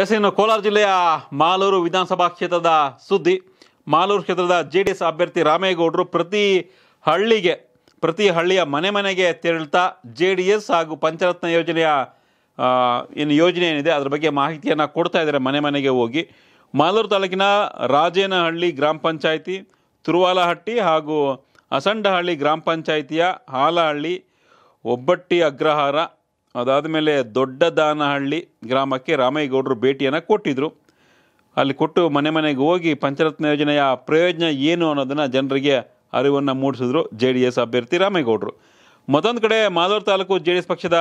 S ಇನ್ನು ಕೋಲಾರ ಜಿಲ್ಲೆಯ ಮಾಲೂರು ವಿಧಾನಸಭಾ ಕ್ಷೇತ್ರದ ಸುದ್ದಿ ಮಾಲೂರು ಕ್ಷೇತ್ರದ ಜೆ ಡಿ ಎಸ್ ಅಭ್ಯರ್ಥಿ ರಾಮೇಗೌಡರು ಪ್ರತಿ ಹಳ್ಳಿಗೆ ಪ್ರತಿ ಹಳ್ಳಿಯ ಮನೆ ಮನೆಗೆ ತೆರಳುತ್ತಾ ಜೆ ಡಿ ಎಸ್ ಹಾಗೂ ಪಂಚರತ್ನ ಯೋಜನೆಯ ಏನು ಯೋಜನೆ ಏನಿದೆ ಅದರ ಬಗ್ಗೆ ಮಾಹಿತಿಯನ್ನು ಕೊಡ್ತಾ ಇದ್ದಾರೆ ಮನೆ ಮನೆಗೆ ಹೋಗಿ ಮಾಲೂರು ತಾಲೂಕಿನ ರಾಜೇನಹಳ್ಳಿ ಗ್ರಾಮ ಪಂಚಾಯಿತಿ ತುರುವಾಲಹಟ್ಟಿ ಹಾಗೂ ಅಸಂಡಹಳ್ಳಿ ಗ್ರಾಮ ಪಂಚಾಯಿತಿಯ ಹಾಲಹಳ್ಳಿ ಒಬ್ಬಟ್ಟಿ ಅಗ್ರಹಾರ ಅದಾದ ಮೇಲೆ ದೊಡ್ಡ ಗ್ರಾಮಕ್ಕೆ ರಾಮೇಗೌಡರು ಭೇಟಿಯನ್ನು ಕೊಟ್ಟಿದ್ದರು ಅಲ್ಲಿ ಕೊಟ್ಟು ಮನೆ ಮನೆಗೆ ಹೋಗಿ ಪಂಚರತ್ನ ಯೋಜನೆಯ ಪ್ರಯೋಜನ ಏನು ಅನ್ನೋದನ್ನು ಜನರಿಗೆ ಅರಿವನ್ನು ಮೂಡಿಸಿದ್ರು ಜೆ ಡಿ ಎಸ್ ಅಭ್ಯರ್ಥಿ ರಾಮೇಗೌಡರು ಮತ್ತೊಂದು ಕಡೆ ಮಾದೋರ್ ತಾಲೂಕು ಜೆ ಡಿ ಎಸ್ ಪಕ್ಷದ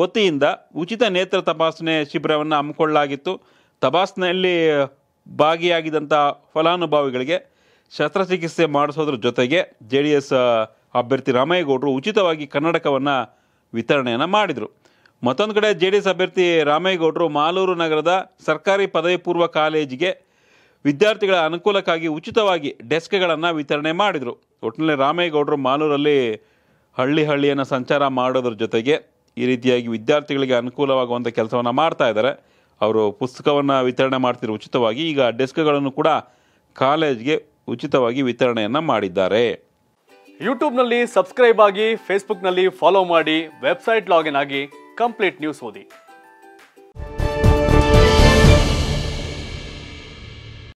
ವತಿಯಿಂದ ಉಚಿತ ನೇತ್ರ ತಪಾಸಣೆ ಶಿಬಿರವನ್ನು ಹಮ್ಮಿಕೊಳ್ಳಲಾಗಿತ್ತು ತಪಾಸಣೆಯಲ್ಲಿ ಭಾಗಿಯಾಗಿದ್ದಂಥ ಫಲಾನುಭವಿಗಳಿಗೆ ಶಸ್ತ್ರಚಿಕಿತ್ಸೆ ಮಾಡಿಸೋದ್ರ ಜೊತೆಗೆ ಜೆ ಡಿ ಎಸ್ ಅಭ್ಯರ್ಥಿ ರಾಮೇಗೌಡರು ಉಚಿತವಾಗಿ ಕನ್ನಡಕವನ್ನು ವಿತರಣೆಯನ್ನು ಮಾಡಿದರು ಮತ್ತೊಂದು ಕಡೆ ಜೆ ಡಿ ಎಸ್ ಅಭ್ಯರ್ಥಿ ರಾಮೇಗೌಡರು ಮಾಲೂರು ನಗರದ ಸರ್ಕಾರಿ ಪದವಿ ಪೂರ್ವ ಕಾಲೇಜಿಗೆ ವಿದ್ಯಾರ್ಥಿಗಳ ಅನುಕೂಲಕ್ಕಾಗಿ ಉಚಿತವಾಗಿ ಡೆಸ್ಕ್ಗಳನ್ನು ವಿತರಣೆ ಮಾಡಿದರು ಒಟ್ಟಿನಲ್ಲಿ ರಾಮೇಗೌಡರು ಮಾಲೂರಲ್ಲಿ ಹಳ್ಳಿ ಹಳ್ಳಿಯನ್ನು ಸಂಚಾರ ಮಾಡೋದ್ರ ಜೊತೆಗೆ ಈ ರೀತಿಯಾಗಿ ವಿದ್ಯಾರ್ಥಿಗಳಿಗೆ ಅನುಕೂಲವಾಗುವಂಥ ಕೆಲಸವನ್ನು ಮಾಡ್ತಾ ಇದ್ದಾರೆ ಅವರು ಪುಸ್ತಕವನ್ನು ವಿತರಣೆ ಮಾಡ್ತಿದ್ರು ಉಚಿತವಾಗಿ ಈಗ ಡೆಸ್ಕ್ಗಳನ್ನು ಕೂಡ ಕಾಲೇಜ್ಗೆ ಉಚಿತವಾಗಿ ವಿತರಣೆಯನ್ನು ಮಾಡಿದ್ದಾರೆ ಯೂಟ್ಯೂಬ್ನಲ್ಲಿ ಸಬ್ಸ್ಕ್ರೈಬ್ ಆಗಿ ಫೇಸ್ಬುಕ್ನಲ್ಲಿ ಫಾಲೋ ಮಾಡಿ ವೆಬ್ಸೈಟ್ ಲಾಗಿನ್ ಆಗಿ कंप्लीट न्यूज होदी